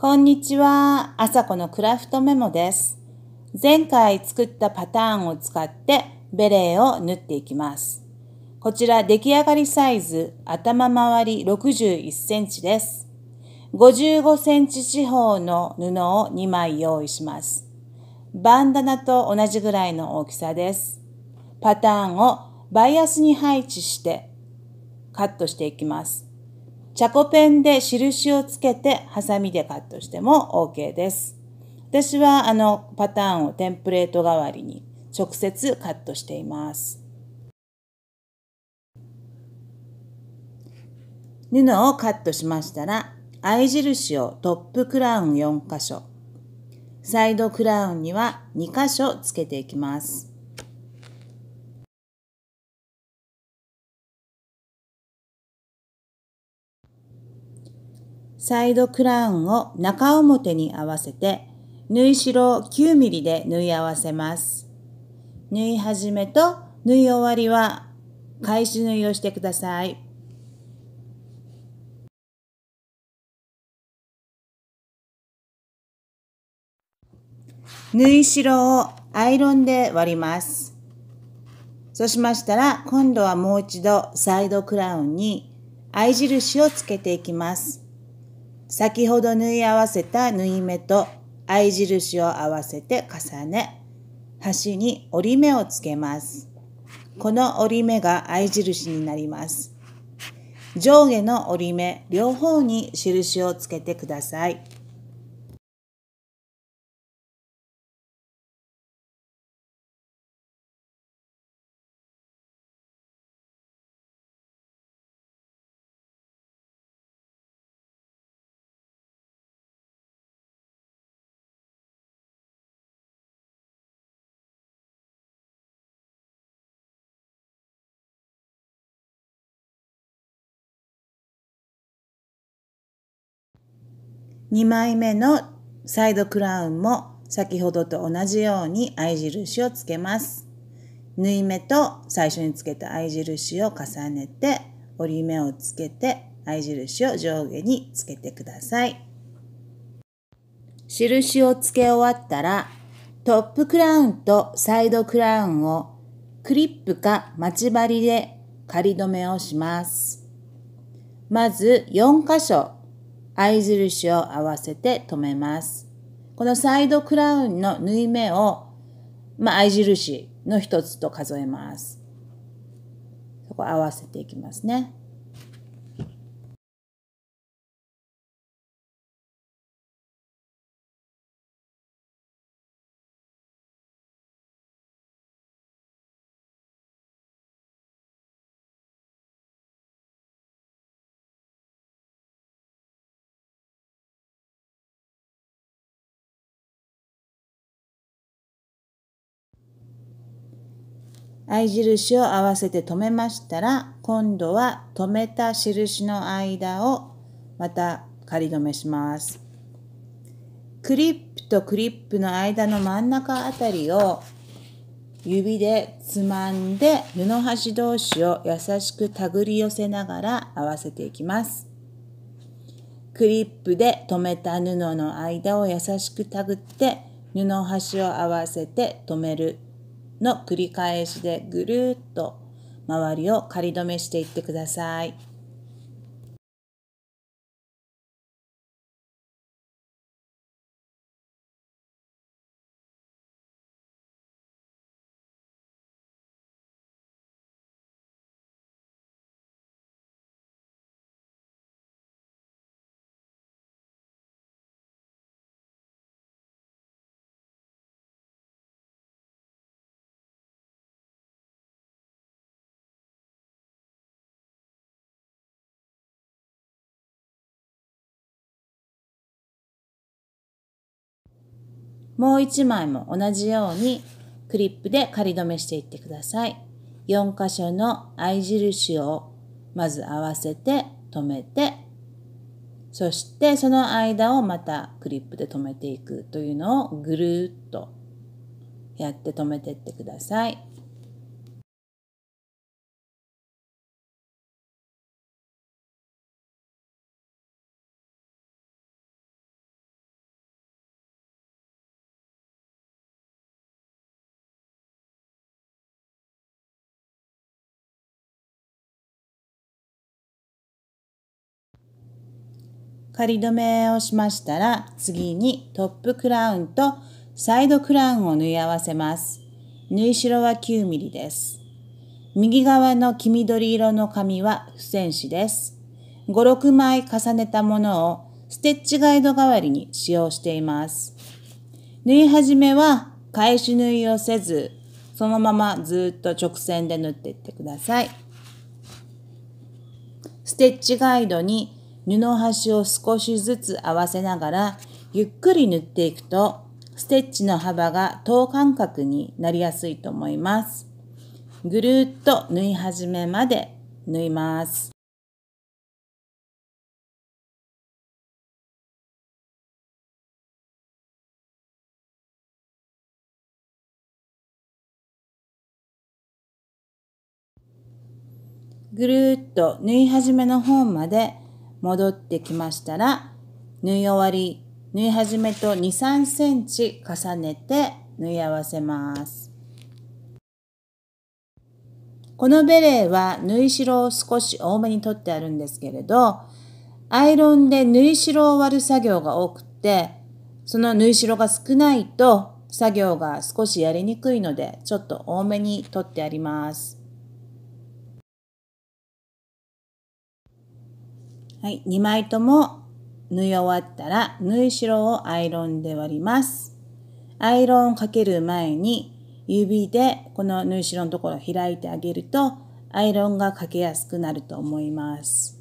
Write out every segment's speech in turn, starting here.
こんにちは。あさこのクラフトメモです。前回作ったパターンを使ってベレーを縫っていきます。こちら出来上がりサイズ、頭周り61センチです。55センチ四方の布を2枚用意します。バンダナと同じぐらいの大きさです。パターンをバイアスに配置してカットしていきます。チャコペンで印をつけてハサミでカットしても OK です。私はあのパターンをテンプレート代わりに直接カットしています。布をカットしましたら、合い印をトップクラウン4箇所、サイドクラウンには2箇所つけていきます。サイドクラウンを中表に合わせて縫い代を 9mm で縫い合わせます。縫い始めと縫い終わりは返し縫いをしてください。縫い代をアイロンで割ります。そうしましたら今度はもう一度サイドクラウンに合印をつけていきます。先ほど縫い合わせた縫い目と合い印を合わせて重ね端に折り目をつけますこの折り目が合い印になります上下の折り目両方に印をつけてください。2枚目のサイドクラウンも先ほどと同じように合い印をつけます。縫い目と最初につけた合い印を重ねて折り目をつけて合い印を上下につけてください。印をつけ終わったらトップクラウンとサイドクラウンをクリップか待ち針で仮止めをします。まず4箇所合印を合わせて留めます。このサイドクラウンの縫い目を、まあ、合印の一つと数えます。そこ合わせていきますね。合印を合わせて留めましたら今度は留めた印の間をまた仮留めしますクリップとクリップの間の真ん中あたりを指でつまんで布端同士を優しく手繰り寄せながら合わせていきますクリップで留めた布の間を優しく手繰って布端を合わせて留めるの繰り返しでぐるっと周りを仮止めしていってください。もう1枚も同じようにクリップで仮止めしていってください。4箇所の合い印をまず合わせて止めてそしてその間をまたクリップで止めていくというのをぐるっとやって止めてってください。仮止めをしましたら次にトップクラウンとサイドクラウンを縫い合わせます。縫い代は 9mm です。右側の黄緑色の紙は付箋紙です。5、6枚重ねたものをステッチガイド代わりに使用しています。縫い始めは返し縫いをせず、そのままずっと直線で縫っていってください。ステッチガイドに布端を少しずつ合わせながらゆっくり縫っていくとステッチの幅が等間隔になりやすいと思います。ぐるっと縫い始めまで縫います。ぐるっと縫い始めの方まで戻ってきましたら縫い終わり縫い始めと23センチ重ねて縫い合わせますこのベレーは縫い代を少し多めに取ってあるんですけれどアイロンで縫い代を割る作業が多くてその縫い代が少ないと作業が少しやりにくいのでちょっと多めに取ってありますはい、2枚とも縫い終わったら縫い代をアイロンで割ります。アイロンをかける前に指でこの縫い代のところを開いてあげるとアイロンがかけやすくなると思います。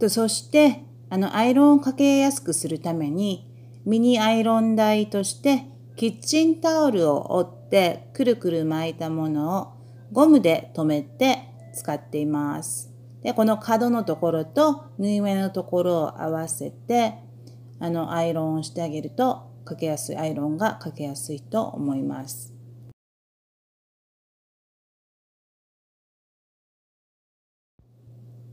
とそしてあのアイロンをかけやすくするためにミニアイロン台としてキッチンタオルを折ってくるくる巻いたものをゴムで留めて使っています。でこの角のところと縫い目のところを合わせてあのアイロンをしてあげるとかけやすいアイロンがかけやすいと思います。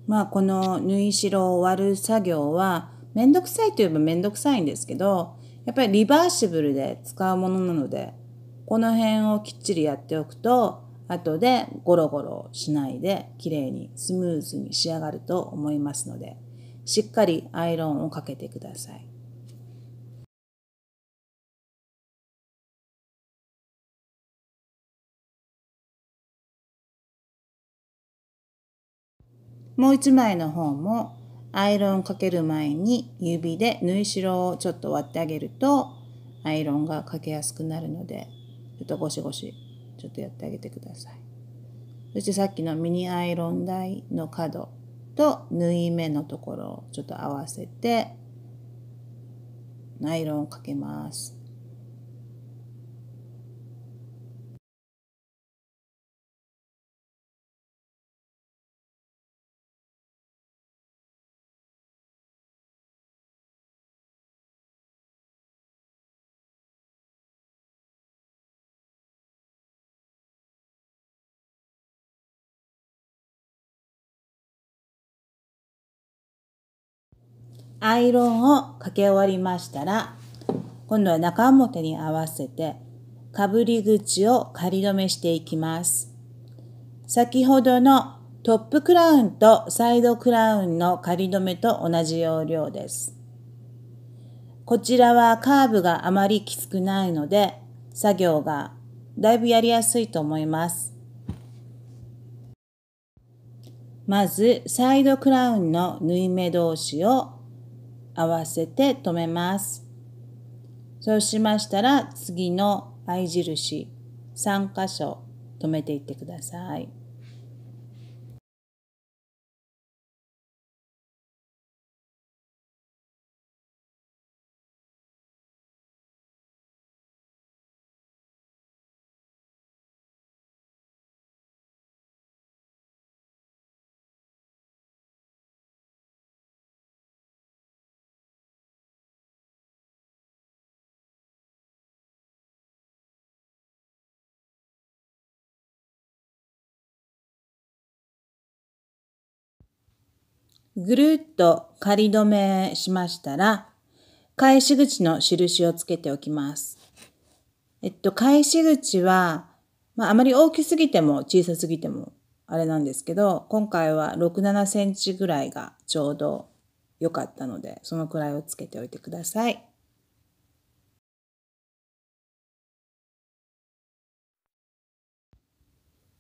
まあこの縫い代を割る作業はめんどくさいといえばめんどくさいんですけどやっぱりリバーシブルで使うものなのでこの辺をきっちりやっておくと後でゴロゴロしないで綺麗にスムーズに仕上がると思いますのでしっかりアイロンをかけてください。もう1枚の方もアイロンをかける前に指で縫い代をちょっと割ってあげるとアイロンがかけやすくなるのでちょっとゴシゴシちょっとやってあげてくださいそしてさっきのミニアイロン台の角と縫い目のところをちょっと合わせてナイロンをかけますアイロンをかけ終わりましたら今度は中表に合わせてかぶり口を仮止めしていきます先ほどのトップクラウンとサイドクラウンの仮止めと同じ要領ですこちらはカーブがあまりきつくないので作業がだいぶやりやすいと思いますまずサイドクラウンの縫い目同士を合わせて止めます。そうしましたら次の合い印3箇所止めていってください。ぐるっと仮止めしましたら、返し口の印をつけておきます。えっと、返し口は、まあ、あまり大きすぎても小さすぎてもあれなんですけど、今回は6、7センチぐらいがちょうど良かったので、そのくらいをつけておいてください。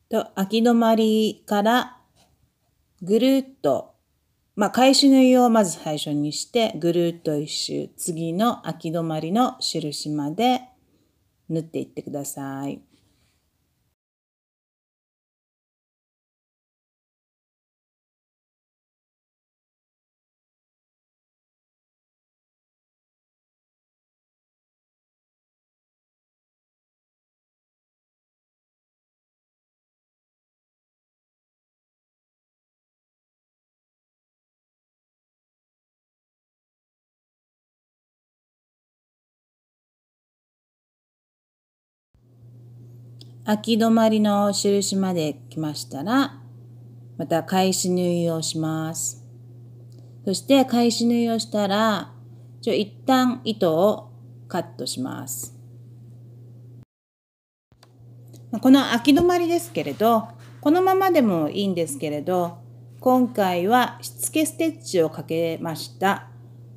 と、空き止まりからぐるっとまあ、返し縫いをまず最初にしてぐるっと一周次の秋止まりの印まで縫っていってください。き止まりの印まで来ましたら、また返し縫いをします。そして返し縫いをしたら、ちょ一旦糸をカットします。この空き止まりですけれど、このままでもいいんですけれど、今回はしつけステッチをかけました。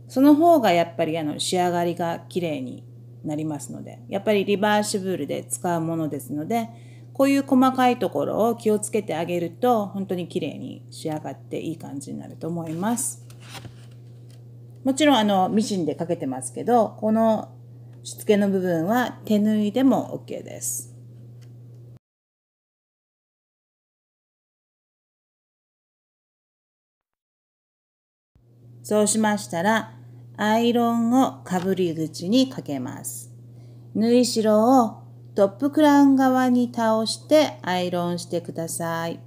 その方がやっぱりあの仕上がりが綺麗になりますのでやっぱりリバーシブルで使うものですのでこういう細かいところを気をつけてあげると本当に綺麗に仕上がっていい感じになると思いますもちろんあのミシンでかけてますけどこのしつけの部分は手縫いでも OK ですそうしましたらアイロンをかぶり口にかけます。縫い代をトップクラウン側に倒してアイロンしてください。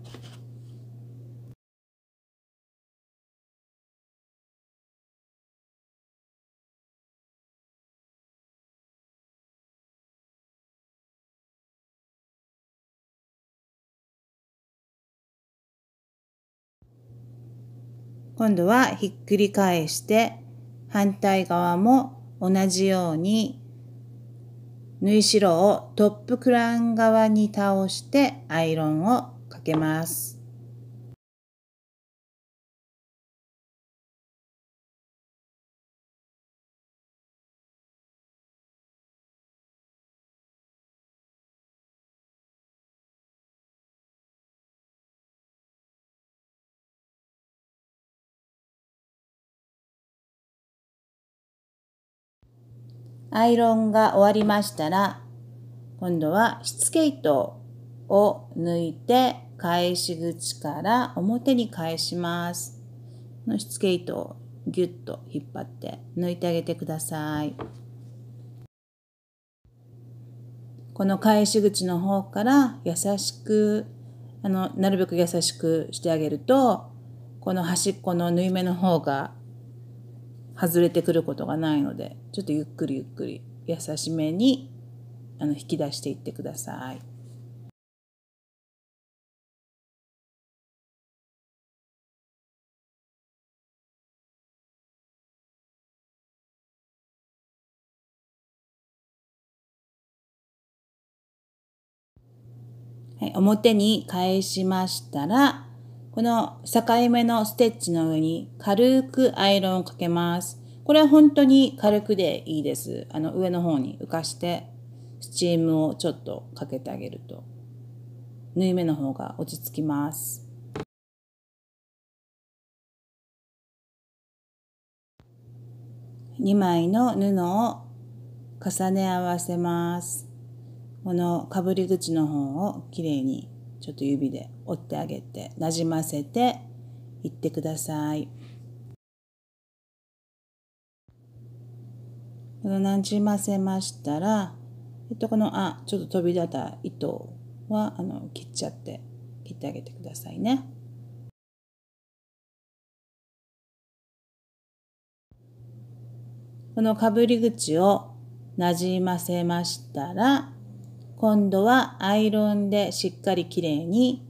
今度はひっくり返して反対側も同じように縫い代をトップクラウン側に倒してアイロンをかけます。アイロンが終わりましたら今度はしつけ糸を抜いて返し口から表に返します。のしつけ糸をぎゅっと引っ張って抜いてあげてください。この返し口の方から優しくあのなるべく優しくしてあげるとこの端っこの縫い目の方が外れてくることがないのでちょっとゆっくりゆっくり優しめにあの引き出していってください。はい、表に返しましたらこの境目のステッチの上に軽くアイロンをかけます。これは本当に軽くでいいです。あの上の方に浮かしてスチームをちょっとかけてあげると縫い目の方が落ち着きます。2枚の布を重ね合わせます。このかぶり口の方をきれいにちょっと指で折ってあげてなじませていってください。なじませましたら、えっと、このあちょっと飛び出た糸はあの切っちゃって切ってあげてくださいね。このかぶり口をなじませましたら今度はアイロンでしっかりきれいに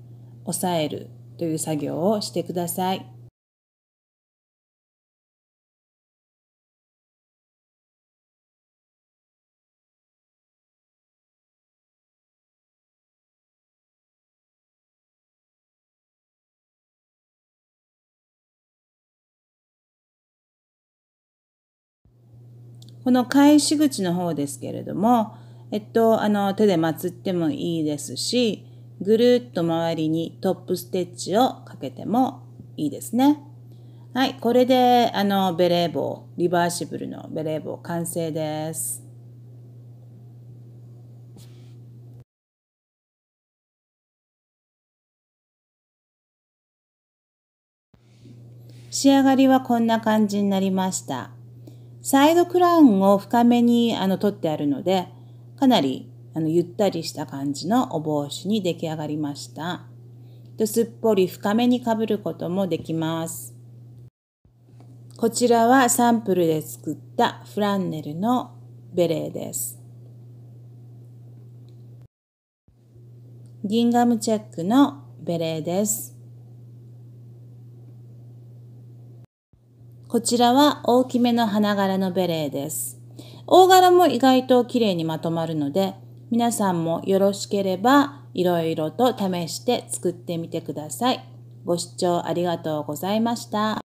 押さえるという作業をしてください。この返し口の方ですけれどもえっと、あの、手でまつってもいいですし、ぐるっと周りにトップステッチをかけてもいいですね。はい、これで、あの、ベレー帽、リバーシブルのベレー帽完成です。仕上がりはこんな感じになりました。サイドクラウンを深めにあの取ってあるので、かなりあのゆったりした感じのお帽子に出来上がりました。すっぽり深めにかぶることもできます。こちらはサンプルで作ったフランネルのベレーです。ギンガムチェックのベレーです。こちらは大きめの花柄のベレーです。大柄も意外と綺麗にまとまるので、皆さんもよろしければいろいろと試して作ってみてください。ご視聴ありがとうございました。